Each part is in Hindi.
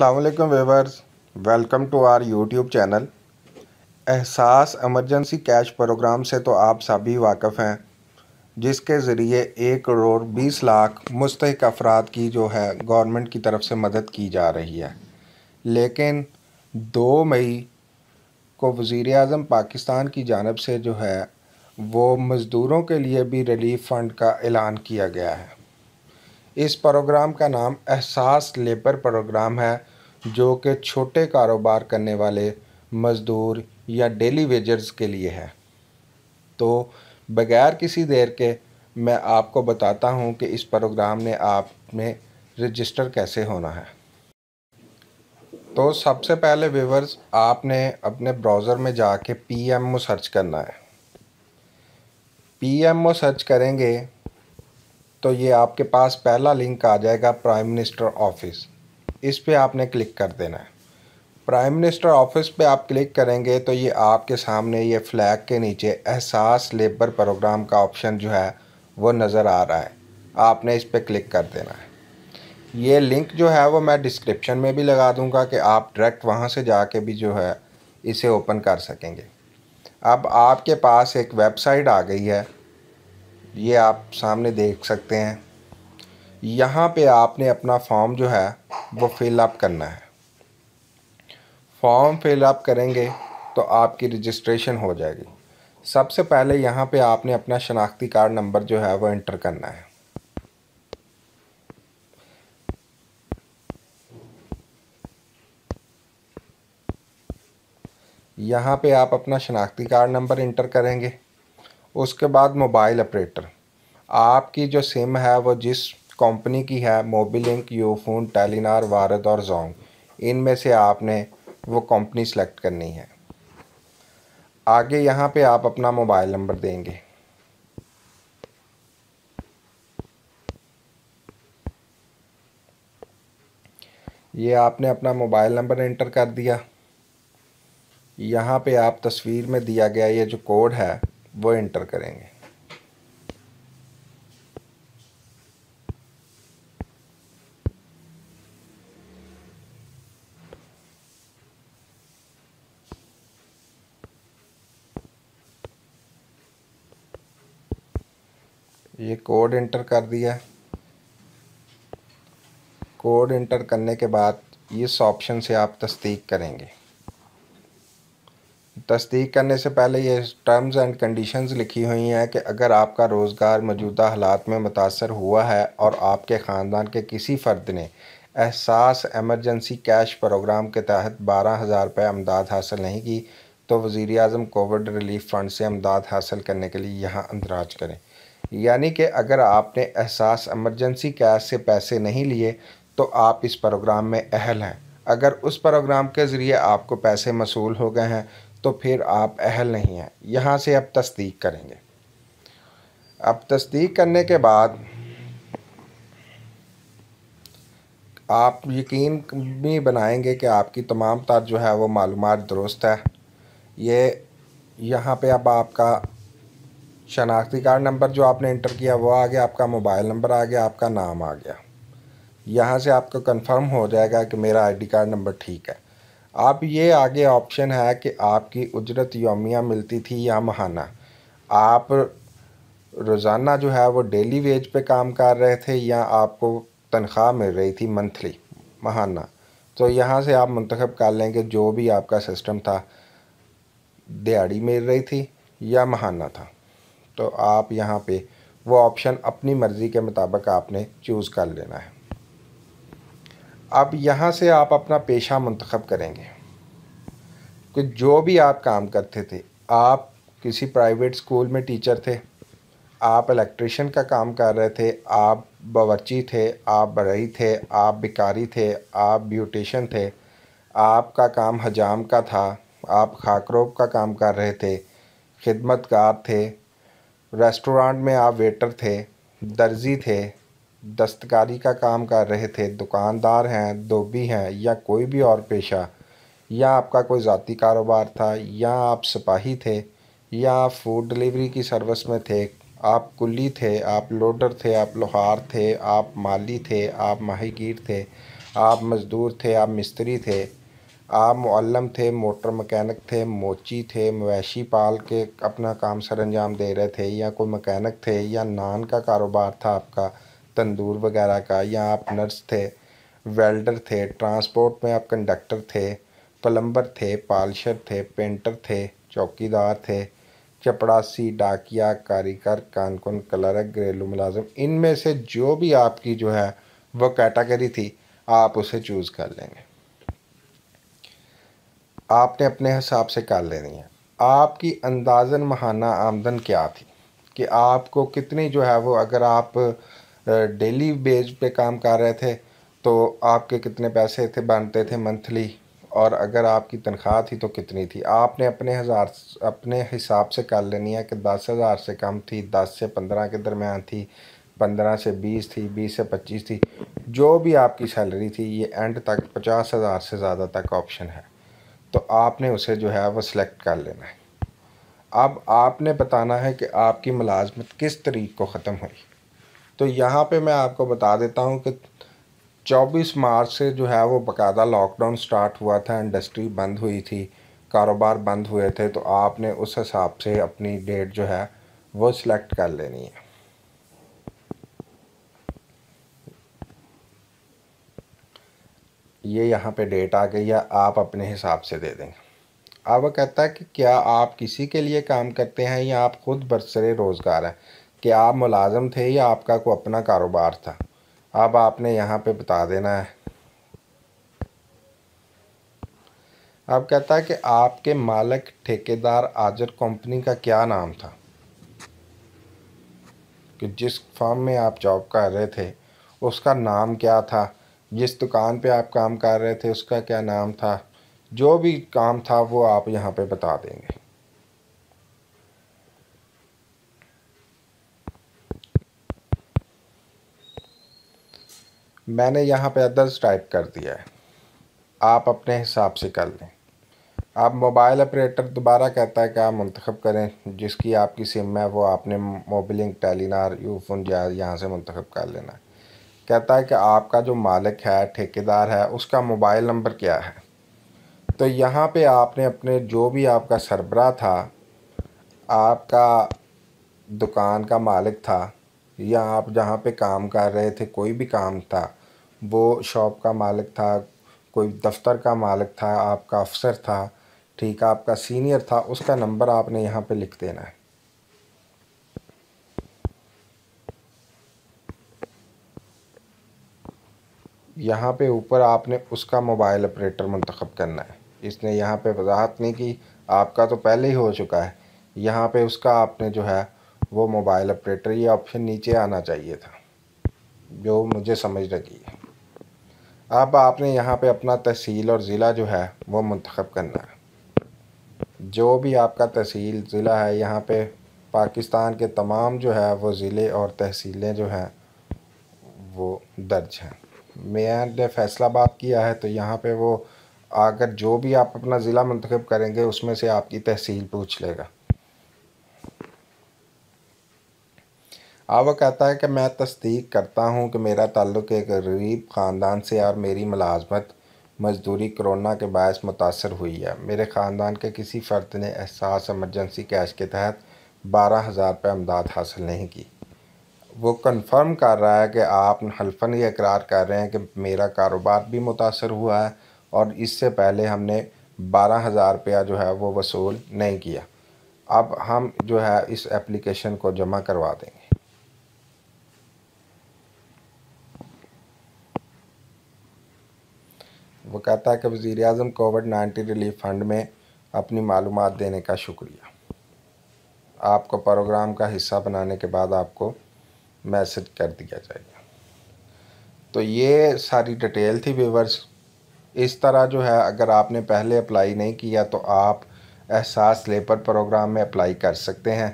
Aslam viewers welcome to our YouTube channel Ehsaas emergency cash programme से तो आप सभी वाकफ़ हैं जिसके ज़रिए एक करोड़ बीस लाख मुस्तक अफराद की जो है गवर्नमेंट की तरफ से मदद की जा रही है लेकिन दो मई को वज़ी अजम पाकिस्तान की जानब से जो है वो मज़दूरों के लिए भी रिलीफ़ फ़ंड का ऐलान किया गया है इस प्रोग्राम का नाम एहसास लेबर प्रोग्राम है जो कि छोटे कारोबार करने वाले मज़दूर या डेली वेजर्स के लिए है तो बगैर किसी देर के मैं आपको बताता हूं कि इस प्रोग्राम ने आप में रजिस्टर कैसे होना है तो सबसे पहले व्यूवर्स आपने अपने ब्राउज़र में जाके पी एम सर्च करना है पी एम ओ सर्च करेंगे तो ये आपके पास पहला लिंक आ जाएगा प्राइम मिनिस्टर ऑफिस इस पर आपने क्लिक कर देना है प्राइम मिनिस्टर ऑफिस पे आप क्लिक करेंगे तो ये आपके सामने ये फ्लैग के नीचे एहसास लेबर प्रोग्राम का ऑप्शन जो है वो नज़र आ रहा है आपने इस पर क्लिक कर देना है ये लिंक जो है वो मैं डिस्क्रिप्शन में भी लगा दूंगा कि आप डायरेक्ट वहाँ से जाके भी जो है इसे ओपन कर सकेंगे अब आपके पास एक वेबसाइट आ गई है ये आप सामने देख सकते हैं यहाँ पे आपने अपना फॉर्म जो है वो फिल अप करना है फॉर्म फिल अप करेंगे तो आपकी रजिस्ट्रेशन हो जाएगी सबसे पहले यहाँ पे आपने अपना शनाख्ती कार्ड नंबर जो है वो इंटर करना है यहाँ पे आप अपना शनाख्ती कार्ड नंबर इंटर करेंगे उसके बाद मोबाइल ऑपरेटर आपकी जो सिम है वो जिस कंपनी की है मोबिलिंक यूफोन टेलीनार वारद और जोंग इन में से आपने वो कंपनी सेलेक्ट करनी है आगे यहाँ पे आप अपना मोबाइल नंबर देंगे ये आपने अपना मोबाइल नंबर एंटर कर दिया यहाँ पे आप तस्वीर में दिया गया ये जो कोड है वो इंटर करेंगे ये कोड इंटर कर दिया कोड इंटर करने के बाद इस ऑप्शन से आप तस्दीक करेंगे तस्दीक करने से पहले ये टर्म्स एंड कंडीशंस लिखी हुई हैं कि अगर आपका रोज़गार मौजूदा हालात में मुतासर हुआ है और आपके ख़ानदान के किसी फ़र्द ने एहसास एमरजेंसी कैश प्रोग्राम के तहत बारह हज़ार रुपये अमदाद हासिल नहीं की तो वज़ी अजम कोविड रिलीफ फ़ंड से अमदाद हासिल करने के लिए यहाँ अंदराज करें यानी कि अगर आपने एहसास एमरजेंसी कैश से पैसे नहीं लिए तो आप इस प्रोग्राम में अहल हैं अगर उस प्रोग्राम के ज़रिए आपको पैसे मसूल हो गए हैं तो फिर आप अहल नहीं हैं यहाँ से अब तस्दीक करेंगे अब तस्दीक करने के बाद आप यकीन भी बनाएंगे कि आपकी तमाम तर जो है वो मालूम दुरुस्त है ये यहाँ पे अब आपका शनाख्ती कार्ड नंबर जो आपने इंटर किया वो आ गया आपका मोबाइल नंबर आ गया आपका नाम आ गया यहाँ से आपको कंफर्म हो जाएगा कि मेरा आईडी कार्ड नंबर ठीक है आप ये आगे ऑप्शन है कि आपकी उजरत योमिया मिलती थी या महाना आप रोज़ाना जो है वो डेली वेज पे काम कर रहे थे या आपको तनख्वाह मिल रही थी मंथली महाना तो यहाँ से आप मंतखब कर लेंगे जो भी आपका सिस्टम था दिहाड़ी मिल रही थी या महाना था तो आप यहाँ पे वो ऑप्शन अपनी मर्ज़ी के मुताबिक आपने चूज़ कर लेना है अब यहाँ से आप अपना पेशा मंतखब करेंगे कि जो भी आप काम करते थे आप किसी प्राइवेट स्कूल में टीचर थे आप इलेक्ट्रिशियन का काम कर रहे थे आप बावची थे आप बड़ई थे आप बिकारी थे आप ब्यूटिशन थे आपका काम हजाम का था आप खाकरोब का काम कर रहे थे खिदमतकार थे रेस्टोरेंट में आप वेटर थे दर्जी थे दस्तकारी का काम कर रहे थे दुकानदार हैं धोबी हैं या कोई भी और पेशा या आपका कोई ज़ाती कारोबार था या आप सिपाही थे या आप फूड डिलीवरी की सर्विस में थे आप कुली थे आप लोडर थे आप लोहार थे आप माली थे आप माहिगीर थे आप मज़दूर थे आप मिस्त्री थे आप मुअल्लम थे मोटर मकैनिक थे मोची थे मवेशी पाल के अपना काम सर अंजाम दे रहे थे या कोई मकैनिक थे या नान का कारोबार था आपका तंदूर वगैरह का यहाँ आप नर्स थे वेल्डर थे ट्रांसपोर्ट में आप कंडक्टर थे प्लम्बर थे पालशर थे पेंटर थे चौकीदार थे चपड़ासी डाकिया कारीगर कानकुन क्लर्क घरेलू मुलाजम इनमें से जो भी आपकी जो है वो कैटेगरी थी आप उसे चूज़ कर लेंगे आपने अपने हिसाब से कर लेनी है आपकी अंदाजन महाना आमदन क्या थी कि आपको कितनी जो है वो अगर आप डेली बेज पे काम कर रहे थे तो आपके कितने पैसे थे बनते थे मंथली और अगर आपकी तनख्वाह थी तो कितनी थी आपने अपने हज़ार अपने हिसाब से कर लेनी है कि दस हज़ार से कम थी दस से पंद्रह के दरमियान थी पंद्रह से बीस थी बीस से पच्चीस थी जो भी आपकी सैलरी थी ये एंड तक पचास हज़ार से ज़्यादा तक ऑप्शन है तो आपने उसे जो है वो सिलेक्ट कर लेना है अब आपने बताना है कि आपकी मुलाजमत किस तरीक को ख़त्म हुई तो यहाँ पे मैं आपको बता देता हूँ कि 24 मार्च से जो है वो बाकायदा लॉकडाउन स्टार्ट हुआ था इंडस्ट्री बंद हुई थी कारोबार बंद हुए थे तो आपने उस हिसाब से अपनी डेट जो है वो सिलेक्ट कर लेनी है ये यहाँ पे डेट आ गई है आप अपने हिसाब से दे देंगे अब कहता है कि क्या आप किसी के लिए काम करते हैं या आप खुद बरसरे रोज़गार हैं कि आप मुलाजम थे या आपका कोई अपना कारोबार था अब आपने यहाँ पे बता देना है अब कहता है कि आपके मालक ठेकेदार आजर कंपनी का क्या नाम था कि जिस फॉर्म में आप जॉब कर रहे थे उसका नाम क्या था जिस दुकान पे आप काम कर रहे थे उसका क्या नाम था जो भी काम था वो आप यहाँ पे बता देंगे मैंने यहाँ पे अदर्स टाइप कर दिया है आप अपने हिसाब से कर लें आप मोबाइल ऑपरेटर दोबारा कहता है कि आप मंतखब करें जिसकी आपकी सिम है वो आपने मोबिलिंग टेलीनार यूफोन जहाज यहाँ से मंतखब कर लेना कहता है कि आपका जो मालिक है ठेकेदार है उसका मोबाइल नंबर क्या है तो यहाँ पे आपने अपने जो भी आपका सरबरा था आपका दुकान का मालिक था या आप जहाँ पे काम कर रहे थे कोई भी काम था वो शॉप का मालिक था कोई दफ्तर का मालिक था आपका अफसर था ठीक आपका सीनियर था उसका नंबर आपने यहाँ पे लिख देना है यहाँ पे ऊपर आपने उसका मोबाइल ऑपरेटर मंतखब करना है इसने यहाँ पे वजाहत नहीं की आपका तो पहले ही हो चुका है यहाँ पे उसका आपने जो है वो मोबाइल ऑपरेटर ये ऑप्शन नीचे आना चाहिए था जो मुझे समझ लगी है अब आपने यहाँ पे अपना तहसील और ज़िला जो है वो मंतखब करना है जो भी आपका तहसील ज़िला है यहाँ पे पाकिस्तान के तमाम जो है वो ज़िले और तहसीलें जो हैं वो दर्ज हैं मेयर फैसला फैसलाबाद किया है तो यहाँ पे वो अगर जो भी आप अपना ज़िला मंतखब करेंगे उसमें से आपकी तहसील पूछ लेगा वो कहता है कि मैं तस्दीक करता हूँ कि मेरा ताल्लुक एक गरीब ख़ानदान से और मेरी मुलाजमत मजदूरी कोरोना के बायस मुतासर हुई है मेरे ख़ानदान के किसी फ़र्द ने एहसास एमरजेंसी कैश के तहत बारह हज़ार रुपये अमदाद हासिल नहीं की वो कन्फर्म कर रहा है कि आप हल्फन ये इकरार कर रहे हैं कि मेरा कारोबार भी मुतासर हुआ है और इससे पहले हमने बारह हज़ार रुपया जो है वो वसूल नहीं किया अब हम जो है इस एप्लीकेशन को जमा करवा देंगे वो कहता है कि वज़ी अजम कोविड नाइन्टीन रिलीफ फंड में अपनी मालूम देने का शुक्रिया आपको प्रोग्राम का हिस्सा बनाने के बाद आपको मैसेज कर दिया जाएगा तो ये सारी डिटेल थी व्यूवर्स इस तरह जो है अगर आपने पहले अप्लाई नहीं किया तो आप एहसास लेबर प्रोग्राम में अप्लाई कर सकते हैं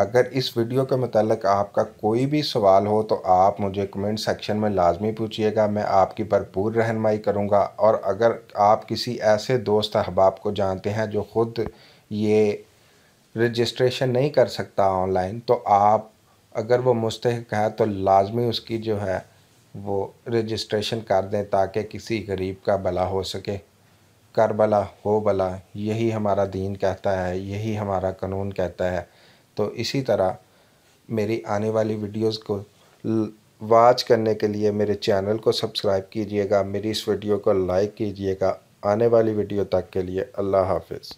अगर इस वीडियो के मतलब आपका कोई भी सवाल हो तो आप मुझे कमेंट सेक्शन में लाजमी पूछिएगा मैं आपकी भरपूर रहनमाई करूँगा और अगर आप किसी ऐसे दोस्त अहबाब को जानते हैं जो ख़ुद ये रजिस्ट्रेशन नहीं कर सकता ऑनलाइन तो आप अगर वो मुस्तक है तो लाजमी उसकी जो है वो रजिस्ट्रेशन कर दें ताकि किसी गरीब का भला हो सके कर भला हो भला यही हमारा दीन कहता है यही हमारा कानून कहता है तो इसी तरह मेरी आने वाली वीडियोस को वाच करने के लिए मेरे चैनल को सब्सक्राइब कीजिएगा मेरी इस वीडियो को लाइक कीजिएगा आने वाली वीडियो तक के लिए अल्लाह हाफिज़